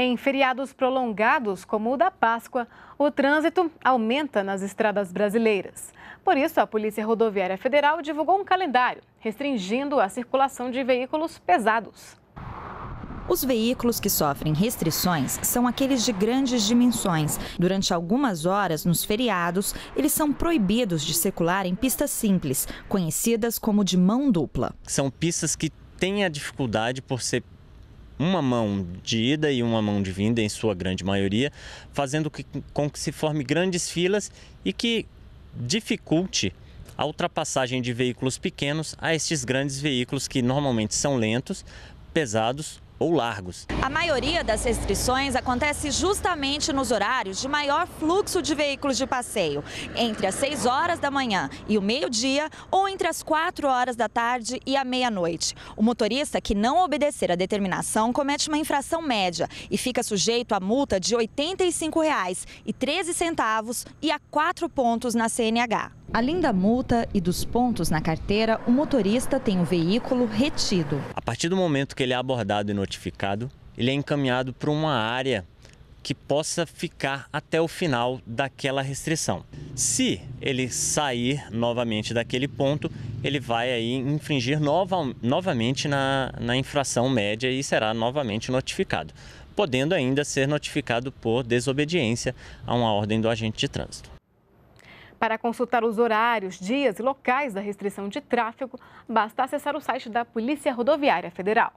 Em feriados prolongados, como o da Páscoa, o trânsito aumenta nas estradas brasileiras. Por isso, a Polícia Rodoviária Federal divulgou um calendário restringindo a circulação de veículos pesados. Os veículos que sofrem restrições são aqueles de grandes dimensões. Durante algumas horas, nos feriados, eles são proibidos de circular em pistas simples, conhecidas como de mão dupla. São pistas que têm a dificuldade por ser uma mão de ida e uma mão de vinda, em sua grande maioria, fazendo com que se forme grandes filas e que dificulte a ultrapassagem de veículos pequenos a estes grandes veículos que normalmente são lentos, pesados ou largos. A maioria das restrições acontece justamente nos horários de maior fluxo de veículos de passeio, entre as 6 horas da manhã e o meio-dia ou entre as 4 horas da tarde e a meia-noite. O motorista que não obedecer a determinação comete uma infração média e fica sujeito a multa de R$ 85,13 e a 4 pontos na CNH. Além da multa e dos pontos na carteira, o motorista tem o veículo retido. A partir do momento que ele é abordado e notificado, ele é encaminhado para uma área que possa ficar até o final daquela restrição. Se ele sair novamente daquele ponto, ele vai aí infringir nova, novamente na, na infração média e será novamente notificado, podendo ainda ser notificado por desobediência a uma ordem do agente de trânsito. Para consultar os horários, dias e locais da restrição de tráfego, basta acessar o site da Polícia Rodoviária Federal.